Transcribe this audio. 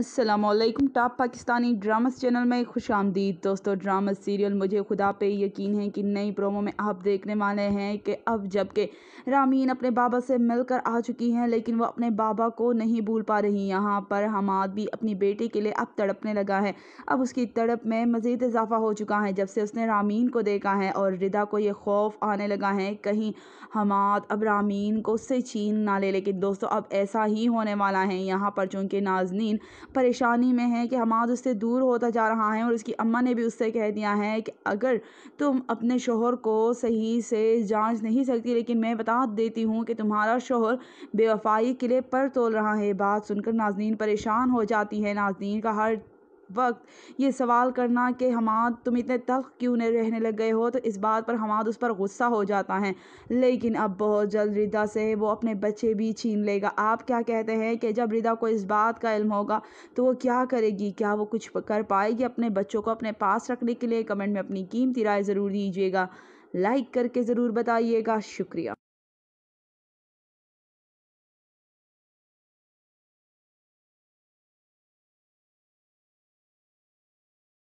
السلام علیکم top Pakistani dramas channel میں خوش آمدید دوستو ڈرامس سیریل مجھے خدا پہ یقین ہے کہ نئی پرومو میں آپ دیکھنے والے ہیں کہ اب جب کہ رامین اپنے بابا سے مل کر آ چکی ہیں لیکن وہ اپنے بابا کو نہیں بھول پا رہی یہاں پر حماد بھی اپنی بیٹی کے لیے اب تڑپنے لگا ہے اب اس کی تڑپ میں مزید اضافہ ہو چکا ہے جب سے اس نے رامین کو دیکھا ہے اور ردا کو یہ خوف آنے لگا ہے کہیں حماد اب رامین کو اس سے چھین نہ لے لیکن دوستو اب ایسا ہی ہونے والا ہے یہاں پر چونکہ نازنین پریشانی میں ہے کہ حماد اس سے دور ہوتا جا رہا ہے اور اس کی اماں نے بھی اس سے کہہ دیا ہے کہ اگر تم اپنے شوہر کو صحیح سے جانچ نہیں سکتی لیکن میں بتا دیتی ہوں کہ تمہارا شوہر بے وفائی قلعے پر تول رہا ہے بات سن کر ناظرین پریشان ہو جاتی ہے ناظرین کا ہر وقت یہ سوال کرنا کہ حماد تم اتنے تخت کیوں نہیں رہنے لگ گئے ہو تو اس بات پر حماد اس پر غصہ ہو جاتا ہے لیکن اب بہت جلد ردا سے وہ اپنے بچے بھی چھین لے گا آپ کیا کہتے ہیں کہ جب ردا کو اس بات کا علم ہوگا تو وہ کیا کرے گی کیا وہ کچھ کر پائے گی اپنے بچوں کو اپنے پاس رکھنے کے لیے کمنٹ میں اپنی قیمتی رائے ضرور دیجیے گا لائک کر کے ضرور بتائیے گا شکریہ